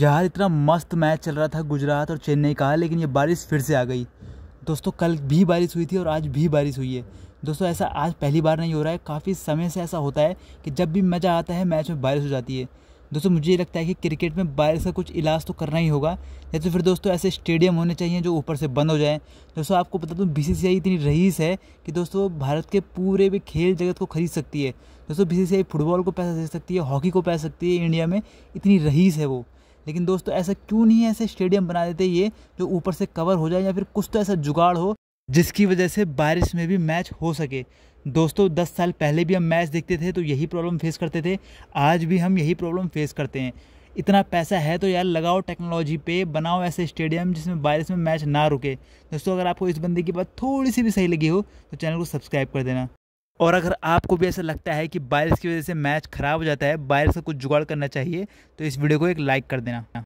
यार इतना मस्त मैच चल रहा था गुजरात और चेन्नई का लेकिन ये बारिश फिर से आ गई दोस्तों कल भी बारिश हुई थी और आज भी बारिश हुई है दोस्तों ऐसा आज पहली बार नहीं हो रहा है काफ़ी समय से ऐसा होता है कि जब भी मज़ा आता है मैच में बारिश हो जाती है दोस्तों मुझे ये लगता है कि क्रिकेट में बारिश का कुछ इलाज तो करना ही होगा या तो फिर दोस्तों ऐसे स्टेडियम होने चाहिए जो ऊपर से बंद हो जाएँ दोस्तों आपको बता दूं बी इतनी रईस है कि दोस्तों भारत के पूरे भी खेल जगत को खरीद सकती है दोस्तों बी फुटबॉल को पैसा दे सकती है हॉकी को पैसा सकती है इंडिया में इतनी रईस है वो लेकिन दोस्तों ऐसा क्यों नहीं ऐसे स्टेडियम बना देते ये जो ऊपर से कवर हो जाए या फिर कुछ तो ऐसा जुगाड़ हो जिसकी वजह से बारिश में भी मैच हो सके दोस्तों दस साल पहले भी हम मैच देखते थे तो यही प्रॉब्लम फेस करते थे आज भी हम यही प्रॉब्लम फेस करते हैं इतना पैसा है तो यार लगाओ टेक्नोलॉजी पे बनाओ ऐसे स्टेडियम जिसमें बारिश में मैच ना रुके दोस्तों अगर आपको इस बंदे की बात थोड़ी सी भी सही लगी हो तो चैनल को सब्सक्राइब कर देना और अगर आपको भी ऐसा लगता है कि बारिश की वजह से मैच खराब हो जाता है बारिश का कुछ जुगाड़ करना चाहिए तो इस वीडियो को एक लाइक कर देना